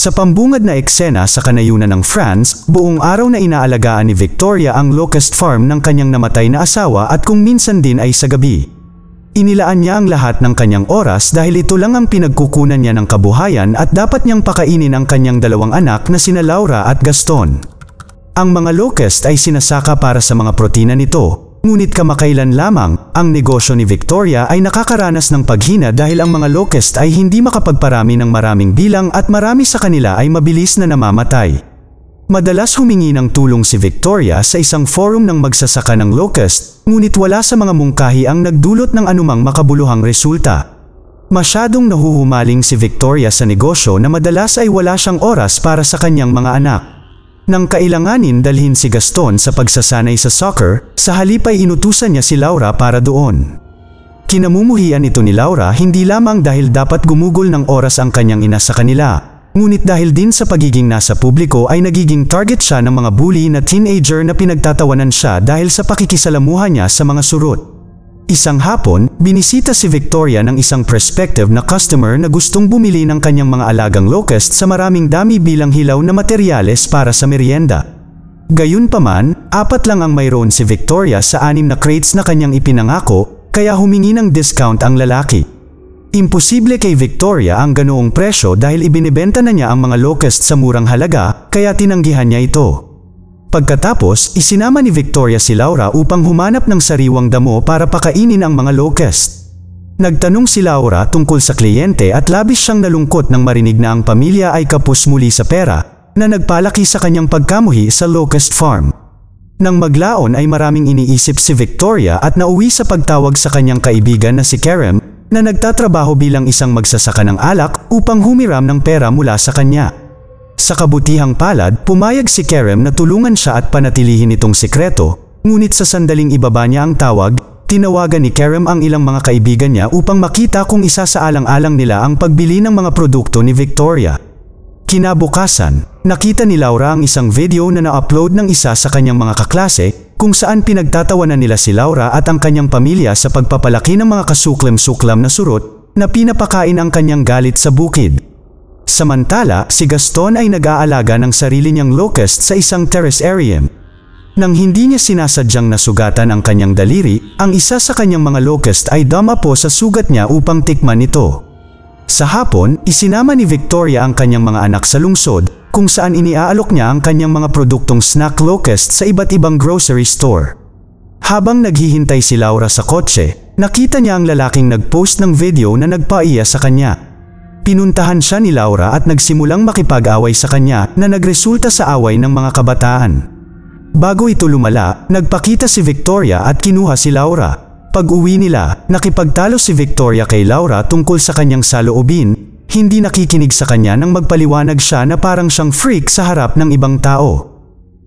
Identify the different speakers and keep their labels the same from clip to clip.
Speaker 1: Sa pambungad na eksena sa kanayunan ng France, buong araw na inaalagaan ni Victoria ang locust farm ng kanyang namatay na asawa at kung minsan din ay sa gabi. Inilaan niya ang lahat ng kanyang oras dahil ito lang ang pinagkukunan niya ng kabuhayan at dapat niyang pakainin ang kanyang dalawang anak na sina Laura at Gaston. Ang mga locust ay sinasaka para sa mga protina nito, Ngunit kamakailan lamang, ang negosyo ni Victoria ay nakakaranas ng paghina dahil ang mga locust ay hindi makapagparami ng maraming bilang at marami sa kanila ay mabilis na namamatay. Madalas humingi ng tulong si Victoria sa isang forum ng magsasaka ng locust, ngunit wala sa mga mungkahi ang nagdulot ng anumang makabuluhang resulta. Masyadong nahuhumaling si Victoria sa negosyo na madalas ay wala siyang oras para sa kanyang mga anak. Nang kailanganin dalhin si Gaston sa pagsasanay sa soccer, sa halip ay inutusan niya si Laura para doon. Kinamumuhian ito ni Laura hindi lamang dahil dapat gumugol ng oras ang kanyang ina sa kanila, ngunit dahil din sa pagiging nasa publiko ay nagiging target siya ng mga bully na teenager na pinagtatawanan siya dahil sa pakikisalamuha niya sa mga surot. Isang hapon, binisita si Victoria ng isang prospective na customer na gustong bumili ng kanyang mga alagang locust sa maraming dami bilang hilaw na materyales para sa merienda. Gayunpaman, apat lang ang mayroon si Victoria sa anim na crates na kanyang ipinangako, kaya humingi ng discount ang lalaki. Imposible kay Victoria ang ganoong presyo dahil ibinibenta na niya ang mga locust sa murang halaga, kaya tinanggihan niya ito. Pagkatapos, isinama ni Victoria si Laura upang humanap ng sariwang damo para pakainin ang mga locust. Nagtanong si Laura tungkol sa kliyente at labis siyang nalungkot nang marinig na ang pamilya ay kapos muli sa pera na nagpalaki sa kanyang pagkamuhi sa locust farm. Nang maglaon ay maraming iniisip si Victoria at nauwi sa pagtawag sa kanyang kaibigan na si Kerem na nagtatrabaho bilang isang magsasaka ng alak upang humiram ng pera mula sa kanya. Sa kabutihang palad, pumayag si Kerem na tulungan siya at panatilihin itong sekreto, ngunit sa sandaling ibaba niya ang tawag, tinawagan ni Kerem ang ilang mga kaibigan niya upang makita kung isa sa alang-alang nila ang pagbili ng mga produkto ni Victoria. Kinabukasan, nakita ni Laura ang isang video na na-upload ng isa sa kanyang mga kaklase kung saan pinagtatawanan nila si Laura at ang kanyang pamilya sa pagpapalaki ng mga kasuklam-suklam na surot na pinapakain ang kanyang galit sa bukid. Samantala, si Gaston ay nag-aalaga ng sarili niyang locust sa isang terrasarium. Nang hindi niya sinasadyang nasugatan ang kanyang daliri, ang isa sa kanyang mga locust ay damapo sa sugat niya upang tikman ito. Sa hapon, isinama ni Victoria ang kanyang mga anak sa lungsod kung saan iniaalok niya ang kanyang mga produktong snack locust sa iba't ibang grocery store. Habang naghihintay si Laura sa kotse, nakita niya ang lalaking nagpost ng video na nagpaiya sa kanya. Pinuntahan siya ni Laura at nagsimulang makipag-away sa kanya na nagresulta sa away ng mga kabataan. Bago ito lumala, nagpakita si Victoria at kinuha si Laura. Pag-uwi nila, nakipagtalo si Victoria kay Laura tungkol sa kanyang saloobin, hindi nakikinig sa kanya nang magpaliwanag siya na parang siyang freak sa harap ng ibang tao.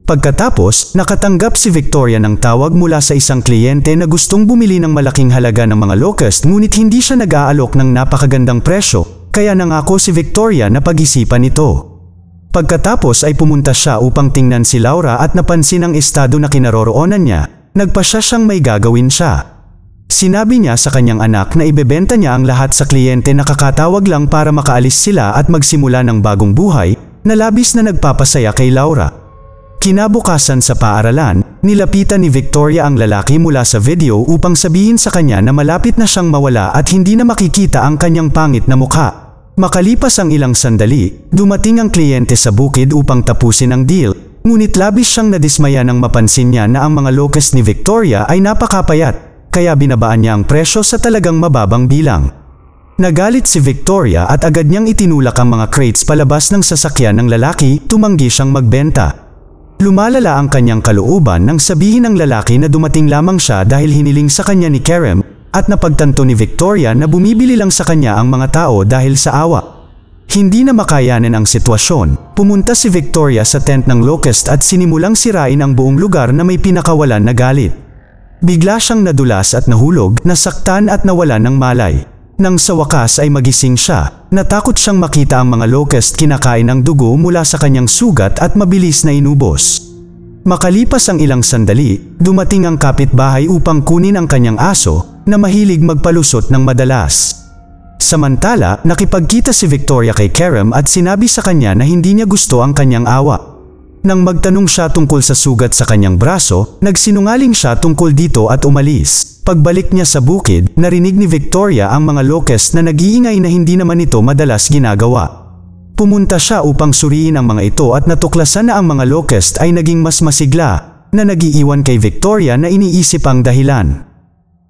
Speaker 1: Pagkatapos, nakatanggap si Victoria ng tawag mula sa isang kliyente na gustong bumili ng malaking halaga ng mga locust ngunit hindi siya nag-aalok ng napakagandang presyo kaya nangako si Victoria na pag-isipan ito. Pagkatapos ay pumunta siya upang tingnan si Laura at napansin ang estado na kinaroroonan niya, nagpa siya siyang may gagawin siya. Sinabi niya sa kanyang anak na ibebenta niya ang lahat sa kliyente na kakatawag lang para makaalis sila at magsimula ng bagong buhay, na labis na nagpapasaya kay Laura. Kinabukasan sa paaralan, nilapitan ni Victoria ang lalaki mula sa video upang sabihin sa kanya na malapit na siyang mawala at hindi na makikita ang kanyang pangit na mukha. Makalipas ang ilang sandali, dumating ang kliyente sa bukid upang tapusin ang deal, ngunit labis siyang nadismaya nang mapansin niya na ang mga locust ni Victoria ay napakapayat, kaya binabaan niya ang presyo sa talagang mababang bilang. Nagalit si Victoria at agad niyang itinulak ang mga crates palabas ng sasakyan ng lalaki, tumanggi siyang magbenta. Lumalala ang kanyang kalooban nang sabihin ng lalaki na dumating lamang siya dahil hiniling sa kanya ni Kerem at napagtanto ni Victoria na bumibili lang sa kanya ang mga tao dahil sa awa. Hindi na makayanin ang sitwasyon, pumunta si Victoria sa tent ng Locust at sinimulang sirain ang buong lugar na may pinakawalan na galit. Bigla siyang nadulas at nahulog, nasaktan at nawalan ng malay. Nang sa wakas ay magising siya, natakot siyang makita ang mga locust kinakain ng dugo mula sa kanyang sugat at mabilis na inubos. Makalipas ang ilang sandali, dumating ang kapitbahay upang kunin ang kanyang aso na mahilig magpalusot ng madalas. Samantala, nakipagkita si Victoria kay Kerem at sinabi sa kanya na hindi niya gusto ang kanyang awa. Nang magtanong siya tungkol sa sugat sa kanyang braso, nagsinungaling siya tungkol dito at umalis. Pagbalik niya sa bukid, narinig ni Victoria ang mga lokes na nag-iingay na hindi naman ito madalas ginagawa. Pumunta siya upang suriin ang mga ito at natuklasan na ang mga locust ay naging mas masigla na nagiiwan kay Victoria na iniisip ang dahilan.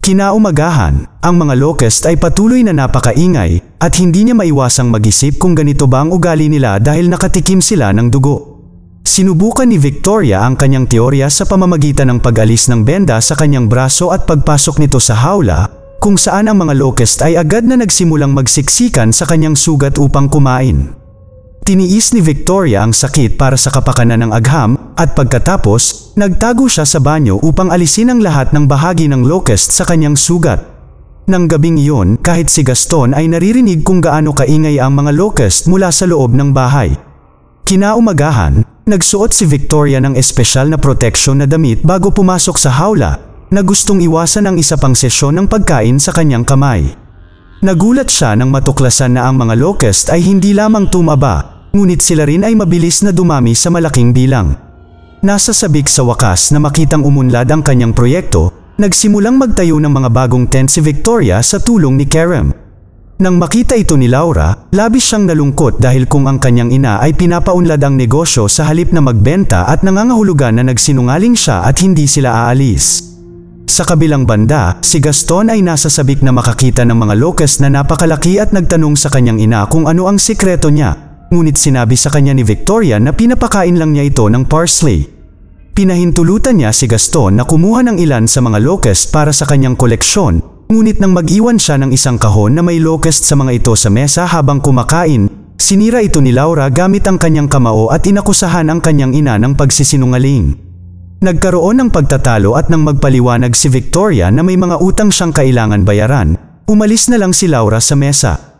Speaker 1: Kinaumagahan, ang mga locust ay patuloy na napakaingay at hindi niya maiwasang mag-isip kung ganito ba ang ugali nila dahil nakatikim sila ng dugo. Sinubukan ni Victoria ang kanyang teorya sa pamamagitan ng pag-alis ng benda sa kanyang braso at pagpasok nito sa hawla, kung saan ang mga locust ay agad na nagsimulang magsiksikan sa kanyang sugat upang kumain. Tiniis ni Victoria ang sakit para sa kapakanan ng agham at pagkatapos, nagtago siya sa banyo upang alisin ang lahat ng bahagi ng locust sa kanyang sugat. Nang gabing iyon, kahit si Gaston ay naririnig kung gaano kaingay ang mga locust mula sa loob ng bahay. Kinaumagahan, nagsuot si Victoria ng espesyal na protection na damit bago pumasok sa hawla na gustong iwasan ang isa pang sesyon ng pagkain sa kanyang kamay. Nagulat siya nang matuklasan na ang mga locust ay hindi lamang tumaba ngunit sila rin ay mabilis na dumami sa malaking bilang. Nasa sabik sa wakas na makitang umunlad ang kanyang proyekto, nagsimulang magtayo ng mga bagong tent si Victoria sa tulong ni Kerem. Nang makita ito ni Laura, labis siyang nalungkot dahil kung ang kanyang ina ay pinapaunlad ang negosyo sa halip na magbenta at nangangahulugan na nagsinungaling siya at hindi sila aalis. Sa kabilang banda, si Gaston ay nasa sabik na makakita ng mga lokes na napakalaki at nagtanong sa kanyang ina kung ano ang sikreto niya ngunit sinabi sa kanya ni Victoria na pinapakain lang niya ito ng parsley. Pinahintulutan niya si Gaston na kumuha ng ilan sa mga locust para sa kanyang koleksyon, ngunit nang mag-iwan siya ng isang kahon na may locust sa mga ito sa mesa habang kumakain, sinira ito ni Laura gamit ang kanyang kamao at inakusahan ang kanyang ina ng pagsisinungaling. Nagkaroon ng pagtatalo at nang magpaliwanag si Victoria na may mga utang siyang kailangan bayaran, umalis na lang si Laura sa mesa.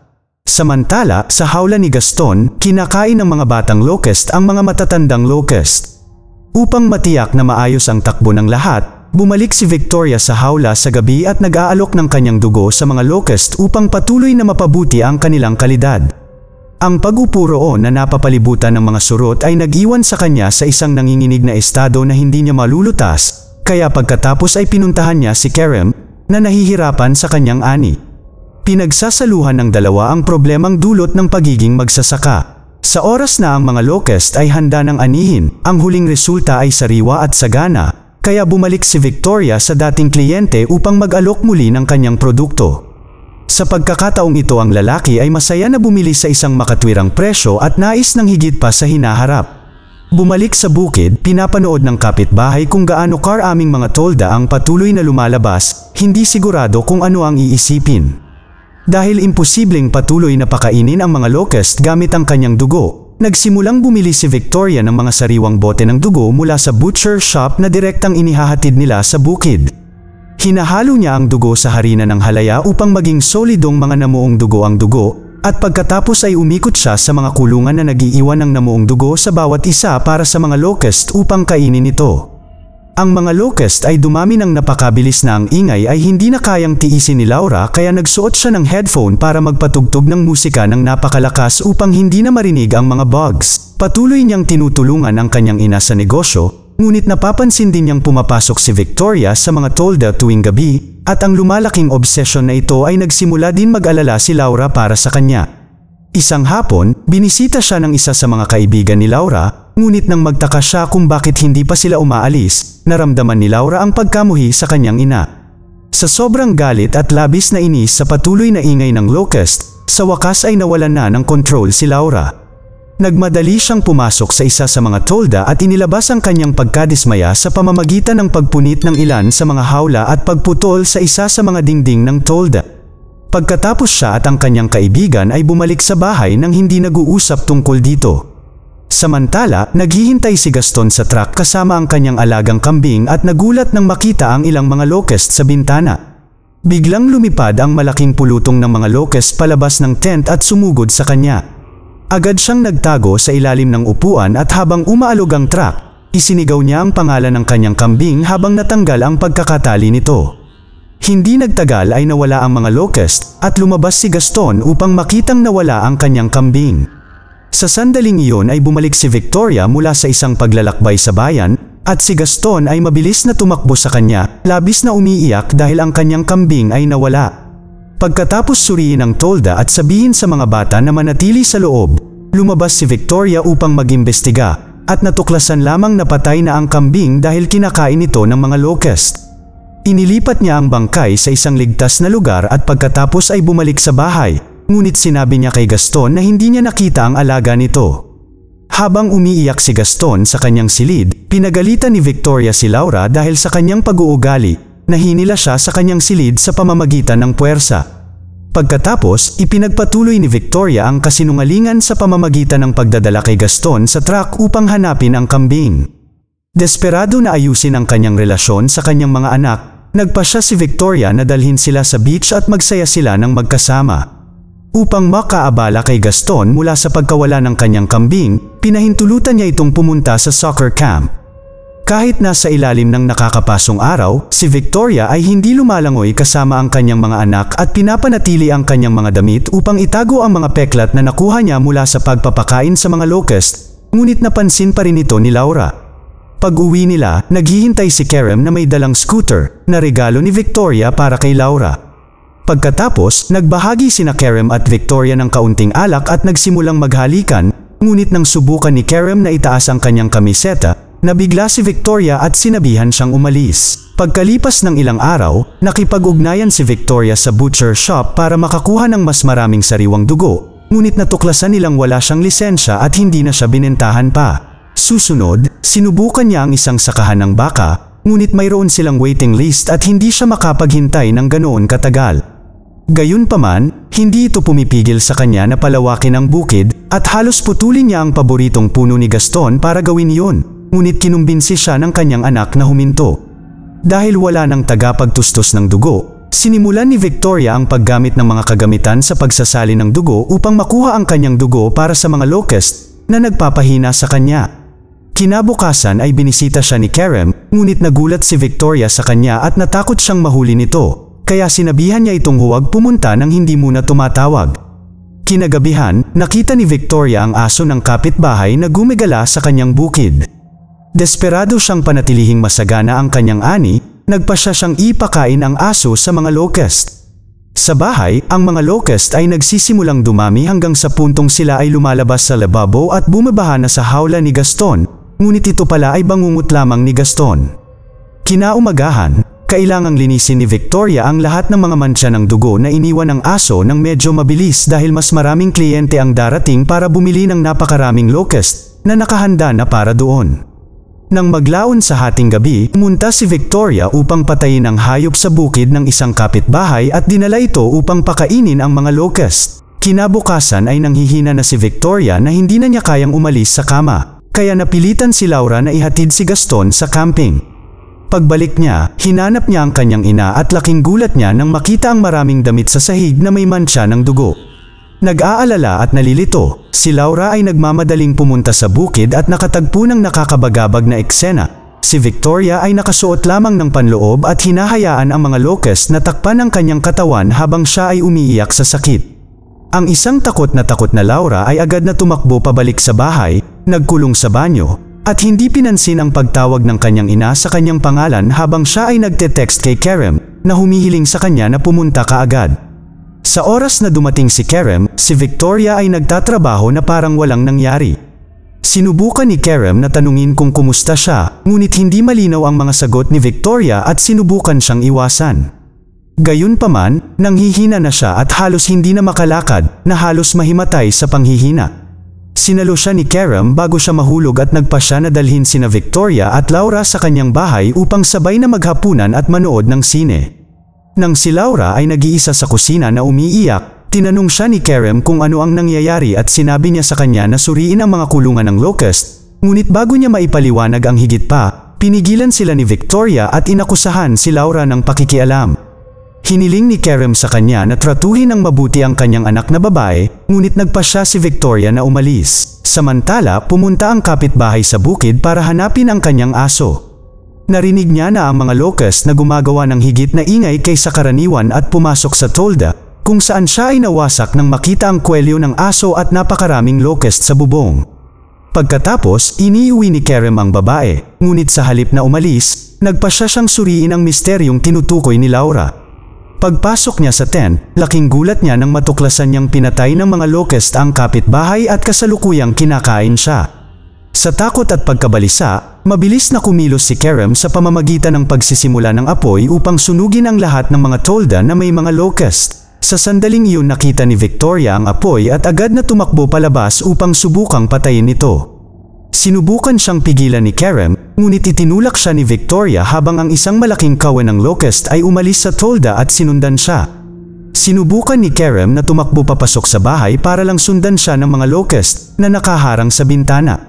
Speaker 1: Samantala, sa hawla ni Gaston, kinakain ng mga batang locust ang mga matatandang locust. Upang matiyak na maayos ang takbo ng lahat, bumalik si Victoria sa hawla sa gabi at nag-aalok ng kanyang dugo sa mga locust upang patuloy na mapabuti ang kanilang kalidad. Ang pag-upo roon na napapalibutan ng mga surot ay nag-iwan sa kanya sa isang nanginginig na estado na hindi niya malulutas, kaya pagkatapos ay pinuntahan niya si Kerem na nahihirapan sa kanyang ani. Pinagsasaluhan ng dalawa ang problemang dulot ng pagiging magsasaka. Sa oras na ang mga locust ay handa ng anihin, ang huling resulta ay sariwa at sagana, kaya bumalik si Victoria sa dating kliyente upang mag-alok muli ng kanyang produkto. Sa pagkakataong ito ang lalaki ay masaya na bumili sa isang makatwirang presyo at nais ng higit pa sa hinaharap. Bumalik sa bukid, pinapanood ng kapitbahay kung gaano karaming mga tolda ang patuloy na lumalabas, hindi sigurado kung ano ang iisipin. Dahil imposibleng patuloy na pakainin ang mga locust gamit ang kanyang dugo, nagsimulang bumili si Victoria ng mga sariwang bote ng dugo mula sa butcher shop na direktang inihahatid nila sa bukid. Hinahalo niya ang dugo sa harina ng halaya upang maging solidong mga namuong dugo ang dugo at pagkatapos ay umikot siya sa mga kulungan na nagiiwan ng namuong dugo sa bawat isa para sa mga locust upang kainin ito. Ang mga locust ay dumami ng napakabilis na ang ingay ay hindi na kayang tiisin ni Laura kaya nagsuot siya ng headphone para magpatugtog ng musika ng napakalakas upang hindi na marinig ang mga bugs. Patuloy niyang tinutulungan ang kanyang ina sa negosyo, ngunit napapansin din niyang pumapasok si Victoria sa mga tolda tuwing gabi, at ang lumalaking obsesyon na ito ay nagsimula din mag-alala si Laura para sa kanya. Isang hapon, binisita siya ng isa sa mga kaibigan ni Laura, ngunit nang magtaka siya kung bakit hindi pa sila umaalis, naramdaman ni Laura ang pagkamuhi sa kanyang ina. Sa sobrang galit at labis na inis sa patuloy na ingay ng locust, sa wakas ay nawalan na ng control si Laura. Nagmadali siyang pumasok sa isa sa mga tolda at inilabas ang kanyang pagkadismaya sa pamamagitan ng pagpunit ng ilan sa mga hawla at pagputol sa isa sa mga dingding ng tolda. Pagkatapos siya at ang kanyang kaibigan ay bumalik sa bahay nang hindi nag-uusap tungkol dito. Samantala, naghihintay si Gaston sa truck kasama ang kanyang alagang kambing at nagulat nang makita ang ilang mga locust sa bintana. Biglang lumipad ang malaking pulutong ng mga locust palabas ng tent at sumugod sa kanya. Agad siyang nagtago sa ilalim ng upuan at habang umaalog ang truck, isinigaw niya ang pangalan ng kanyang kambing habang natanggal ang pagkakatali nito. Hindi nagtagal ay nawala ang mga locust at lumabas si Gaston upang makitang nawala ang kanyang kambing. Sa sandaling iyon ay bumalik si Victoria mula sa isang paglalakbay sa bayan at si Gaston ay mabilis na tumakbo sa kanya, labis na umiiyak dahil ang kanyang kambing ay nawala. Pagkatapos suriin ang tolda at sabihin sa mga bata na manatili sa loob, lumabas si Victoria upang mag-imbestiga at natuklasan lamang napatay na ang kambing dahil kinakain ito ng mga locust. Inilipat niya ang bangkay sa isang ligtas na lugar at pagkatapos ay bumalik sa bahay, ngunit sinabi niya kay Gaston na hindi niya nakita ang alaga nito. Habang umiiyak si Gaston sa kanyang silid, pinagalitan ni Victoria si Laura dahil sa kanyang pag-uugali, nahinila siya sa kanyang silid sa pamamagitan ng puwersa. Pagkatapos, ipinagpatuloy ni Victoria ang kasinungalingan sa pamamagitan ng pagdadala kay Gaston sa truck upang hanapin ang kambing. Desperado na ayusin ang kanyang relasyon sa kanyang mga anak, Nagpasya si Victoria na dalhin sila sa beach at magsaya sila ng magkasama. Upang makaabala kay Gaston mula sa pagkawala ng kanyang kambing, pinahintulutan niya itong pumunta sa soccer camp. Kahit nasa ilalim ng nakakapasong araw, si Victoria ay hindi lumalangoy kasama ang kanyang mga anak at pinapanatili ang kanyang mga damit upang itago ang mga peklat na nakuha niya mula sa pagpapakain sa mga locust, ngunit napansin pa rin ito ni Laura. Pag-uwi nila, naghihintay si Kerem na may dalang scooter na regalo ni Victoria para kay Laura. Pagkatapos, nagbahagi sina Kerem at Victoria ng kaunting alak at nagsimulang maghalikan, ngunit nang subukan ni Kerem na itaas ang kanyang kamiseta, nabigla si Victoria at sinabihan siyang umalis. Pagkalipas ng ilang araw, nakipag-ugnayan si Victoria sa butcher shop para makakuha ng mas maraming sariwang dugo, ngunit natuklasan nilang wala siyang lisensya at hindi na siya binentahan pa. Susunod, sinubukan niya ang isang sakahan ng baka, ngunit mayroon silang waiting list at hindi siya makapaghintay ng ganoon katagal. Gayunpaman, hindi ito pumipigil sa kanya na palawakin ang bukid at halos putulin niya ang paboritong puno ni Gaston para gawin iyon, ngunit kinumbinsi siya ng kanyang anak na huminto. Dahil wala ng tagapagtustos ng dugo, sinimulan ni Victoria ang paggamit ng mga kagamitan sa pagsasali ng dugo upang makuha ang kanyang dugo para sa mga locust na nagpapahina sa kanya. Kinabukasan ay binisita siya ni Kerem, ngunit nagulat si Victoria sa kanya at natakot siyang mahuli nito, kaya sinabihan niya itong huwag pumunta nang hindi muna tumatawag. Kinagabihan, nakita ni Victoria ang aso ng kapitbahay na gumigala sa kanyang bukid. Desperado siyang panatilihing masagana ang kanyang ani, nagpa siya siyang ipakain ang aso sa mga locust. Sa bahay, ang mga locust ay nagsisimulang dumami hanggang sa puntong sila ay lumalabas sa lababo at bumabaha na sa hawla ni Gaston, Ngunit ito pala ay bangungot lamang ni Gaston. Kinaumagahan, kailangang linisin ni Victoria ang lahat ng mga mancha ng dugo na iniwan ng aso ng medyo mabilis dahil mas maraming kliyente ang darating para bumili ng napakaraming locust na nakahanda na para doon. Nang maglaon sa hating gabi, munta si Victoria upang patayin ang hayop sa bukid ng isang kapitbahay at dinala ito upang pakainin ang mga locust. Kinabukasan ay nanghihina na si Victoria na hindi na niya kayang umalis sa kama. Kaya napilitan si Laura na ihatid si Gaston sa camping. Pagbalik niya, hinanap niya ang kanyang ina at laking gulat niya nang makita ang maraming damit sa sahig na may mancha ng dugo. Nag-aalala at nalilito, si Laura ay nagmamadaling pumunta sa bukid at nakatagpo ng nakakabagabag na eksena Si Victoria ay nakasuot lamang ng panloob at hinahayaan ang mga locust na takpan ang kanyang katawan habang siya ay umiiyak sa sakit. Ang isang takot na takot na Laura ay agad na tumakbo pabalik sa bahay nagkulong sa banyo at hindi pinansin ang pagtawag ng kanyang ina sa kanyang pangalan habang siya ay nagte-text kay Kerem na humihiling sa kanya na pumunta kaagad. Sa oras na dumating si Kerem, si Victoria ay nagtatrabaho na parang walang nangyari. Sinubukan ni Kerem na tanungin kung kumusta siya, ngunit hindi malinaw ang mga sagot ni Victoria at sinubukan siyang iwasan. Gayunpaman, nanghihina na siya at halos hindi na makalakad, na halos mahimatay sa panghihina. Sinalo siya ni Karam bago siya mahulog at nagpa siya na dalhin sina Victoria at Laura sa kanyang bahay upang sabay na maghapunan at manood ng sine. Nang si Laura ay nag-iisa sa kusina na umiiyak, tinanong siya ni Karam kung ano ang nangyayari at sinabi niya sa kanya na suriin ang mga kulungan ng locust, ngunit bago niya maipaliwanag ang higit pa, pinigilan sila ni Victoria at inakusahan si Laura ng pakikialam. Hiniling ni Kerem sa kanya na tratuhin ng mabuti ang kanyang anak na babae, ngunit nagpa siya si Victoria na umalis. Samantala, pumunta ang kapitbahay sa bukid para hanapin ang kanyang aso. Narinig niya na ang mga locust na gumagawa ng higit na ingay kaysa karaniwan at pumasok sa tolda, kung saan siya ay nawasak nang makita ang kwelyo ng aso at napakaraming locust sa bubong. Pagkatapos, iniuwi ni Kerem ang babae, ngunit sa halip na umalis, nagpa siya siyang suriin ang misteryong tinutukoy ni Laura. Pagpasok niya sa tent, laking gulat niya nang matuklasan niyang pinatay ng mga locust ang kapitbahay at kasalukuyang kinakain siya. Sa takot at pagkabalisa, mabilis na kumilos si Kerem sa pamamagitan ng pagsisimula ng apoy upang sunugin ang lahat ng mga tolda na may mga locust. Sa sandaling iyon nakita ni Victoria ang apoy at agad na tumakbo palabas upang subukang patayin ito. Sinubukan siyang pigilan ni Kerem, ngunit itinulak siya ni Victoria habang ang isang malaking kawan ng locust ay umalis sa tolda at sinundan siya. Sinubukan ni Kerem na tumakbo papasok sa bahay para lang sundan siya ng mga locust na nakaharang sa bintana.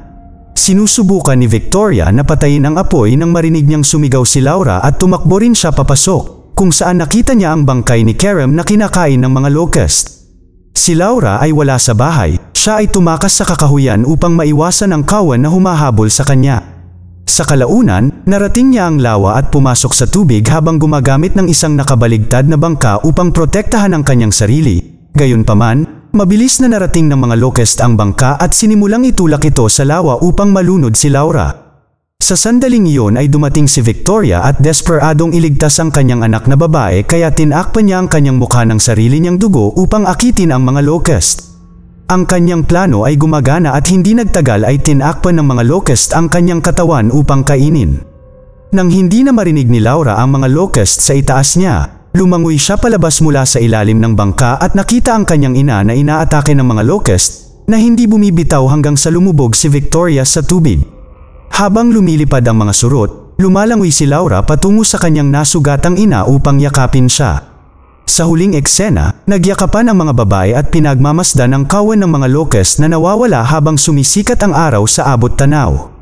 Speaker 1: Sinusubukan ni Victoria na patayin ang apoy nang marinig niyang sumigaw si Laura at tumakbo rin siya papasok, kung saan nakita niya ang bangkay ni Kerem na kinakain ng mga locust. Si Laura ay wala sa bahay, siya ay tumakas sa kakahuyan upang maiwasan ang kawan na humahabol sa kanya. Sa kalaunan, narating niya ang lawa at pumasok sa tubig habang gumagamit ng isang nakabaligtad na bangka upang protektahan ang kanyang sarili. Gayunpaman, mabilis na narating ng mga locust ang bangka at sinimulang itulak ito sa lawa upang malunod si Laura. Sa sandaling iyon ay dumating si Victoria at desperadong iligtas ang kanyang anak na babae kaya tinakpan niya ang kanyang mukha ng sarili niyang dugo upang akitin ang mga locust. Ang kanyang plano ay gumagana at hindi nagtagal ay tinakpan ng mga locust ang kanyang katawan upang kainin. Nang hindi na marinig ni Laura ang mga locust sa itaas niya, lumangoy siya palabas mula sa ilalim ng bangka at nakita ang kanyang ina na inaatake ng mga locust na hindi bumibitaw hanggang sa lumubog si Victoria sa tubig. Habang lumilipad ang mga surot, lumalangoy si Laura patungo sa kanyang nasugatang ina upang yakapin siya. Sa huling eksena, nagyakapan ang mga babae at pinagmamasdan ang kawan ng mga lokes na nawawala habang sumisikat ang araw sa abot tanaw.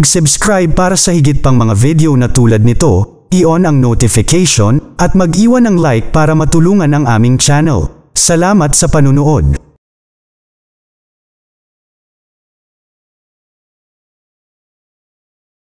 Speaker 1: Mag-subscribe para sa higit pang mga video na tulad nito, i-on ang notification, at mag-iwan ng like para matulungan ang aming channel. Salamat sa panunood!